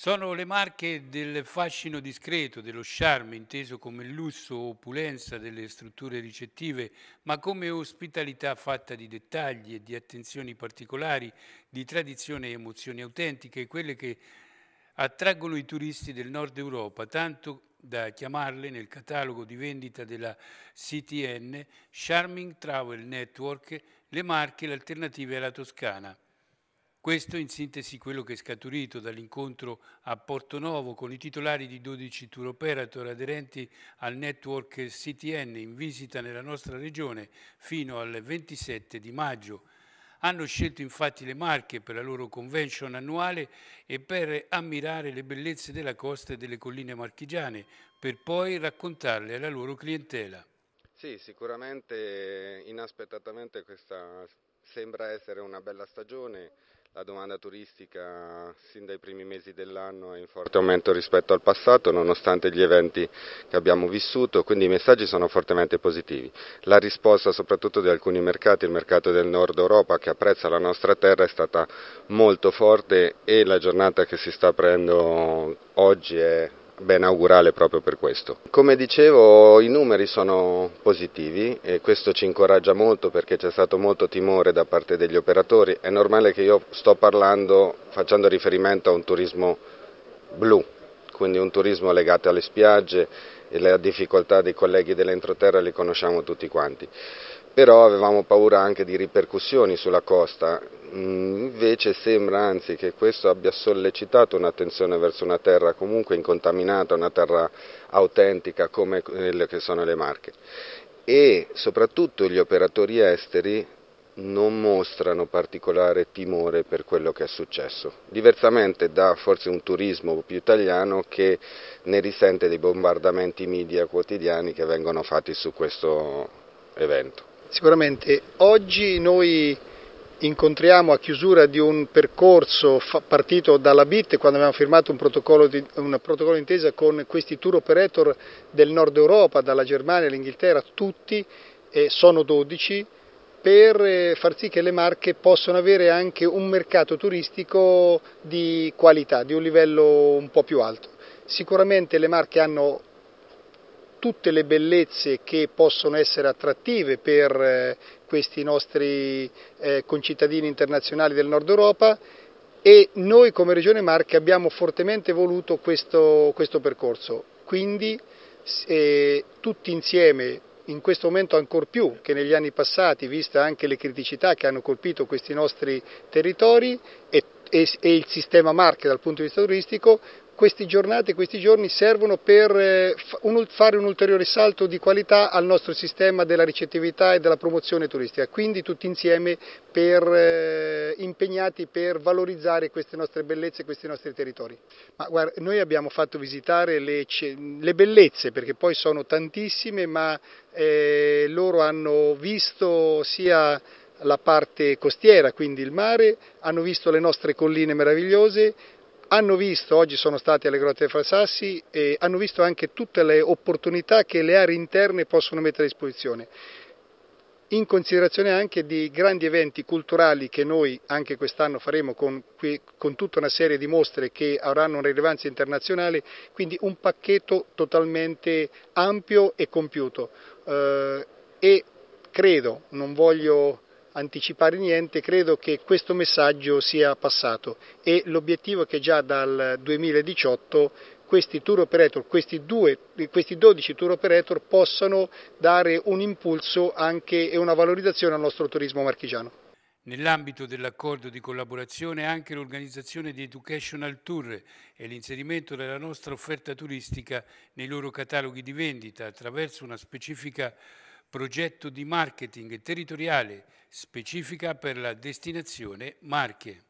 Sono le marche del fascino discreto, dello charme, inteso come lusso o opulenza delle strutture ricettive, ma come ospitalità fatta di dettagli e di attenzioni particolari, di tradizioni e emozioni autentiche, quelle che attraggono i turisti del nord Europa, tanto da chiamarle nel catalogo di vendita della CTN Charming Travel Network le marche alternative alla Toscana. Questo in sintesi quello che è scaturito dall'incontro a Porto Novo con i titolari di 12 tour operator aderenti al network CTN in visita nella nostra regione fino al 27 di maggio. Hanno scelto infatti le Marche per la loro convention annuale e per ammirare le bellezze della costa e delle colline marchigiane, per poi raccontarle alla loro clientela. Sì, sicuramente eh, inaspettatamente questa sembra essere una bella stagione, la domanda turistica sin dai primi mesi dell'anno è in forte aumento rispetto al passato, nonostante gli eventi che abbiamo vissuto, quindi i messaggi sono fortemente positivi. La risposta soprattutto di alcuni mercati, il mercato del nord Europa che apprezza la nostra terra è stata molto forte e la giornata che si sta aprendo oggi è ben augurale proprio per questo. Come dicevo i numeri sono positivi e questo ci incoraggia molto perché c'è stato molto timore da parte degli operatori, è normale che io sto parlando facendo riferimento a un turismo blu, quindi un turismo legato alle spiagge e la difficoltà dei colleghi dell'entroterra li conosciamo tutti quanti però avevamo paura anche di ripercussioni sulla costa Mm, invece sembra anzi che questo abbia sollecitato un'attenzione verso una terra comunque incontaminata, una terra autentica come quelle che sono le Marche e soprattutto gli operatori esteri non mostrano particolare timore per quello che è successo, diversamente da forse un turismo più italiano che ne risente dei bombardamenti media quotidiani che vengono fatti su questo evento. Sicuramente oggi noi incontriamo a chiusura di un percorso partito dalla BIT quando abbiamo firmato un protocollo, di, un protocollo d'intesa con questi tour operator del nord Europa, dalla Germania all'Inghilterra, tutti, eh, sono 12, per far sì che le Marche possano avere anche un mercato turistico di qualità, di un livello un po' più alto. Sicuramente le Marche hanno tutte le bellezze che possono essere attrattive per eh, questi nostri eh, concittadini internazionali del nord Europa e noi come Regione Marche abbiamo fortemente voluto questo, questo percorso, quindi eh, tutti insieme in questo momento ancor più che negli anni passati, vista anche le criticità che hanno colpito questi nostri territori e, e, e il sistema Marche dal punto di vista turistico, queste giornate, questi giorni servono per eh, fare un ulteriore salto di qualità al nostro sistema della ricettività e della promozione turistica, quindi tutti insieme per, eh, impegnati per valorizzare queste nostre bellezze, e questi nostri territori. Ma guarda, noi abbiamo fatto visitare le, le bellezze, perché poi sono tantissime, ma eh, loro hanno visto sia la parte costiera, quindi il mare, hanno visto le nostre colline meravigliose, hanno visto, oggi sono stati alle grotte dei Falsassi, e hanno visto anche tutte le opportunità che le aree interne possono mettere a disposizione, in considerazione anche di grandi eventi culturali che noi anche quest'anno faremo con, con tutta una serie di mostre che avranno una rilevanza internazionale, quindi un pacchetto totalmente ampio e compiuto. Eh, e credo, non voglio anticipare niente, credo che questo messaggio sia passato e l'obiettivo è che già dal 2018 questi, tour operator, questi, due, questi 12 tour operator possano dare un impulso anche e una valorizzazione al nostro turismo marchigiano. Nell'ambito dell'accordo di collaborazione anche l'organizzazione di Educational Tour e l'inserimento della nostra offerta turistica nei loro cataloghi di vendita attraverso una specifica progetto di marketing territoriale specifica per la destinazione Marche.